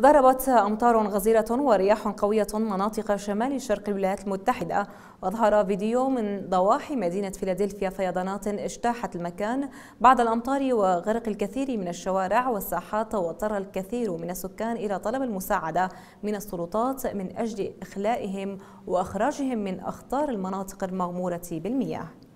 ضربت أمطار غزيرة ورياح قوية مناطق شمال شرق الولايات المتحدة وظهر فيديو من ضواحي مدينة فيلادلفيا فيضانات اجتاحت المكان بعد الأمطار وغرق الكثير من الشوارع والساحات واضطر الكثير من السكان إلى طلب المساعدة من السلطات من أجل إخلائهم وإخراجهم من أخطار المناطق المغمورة بالمياه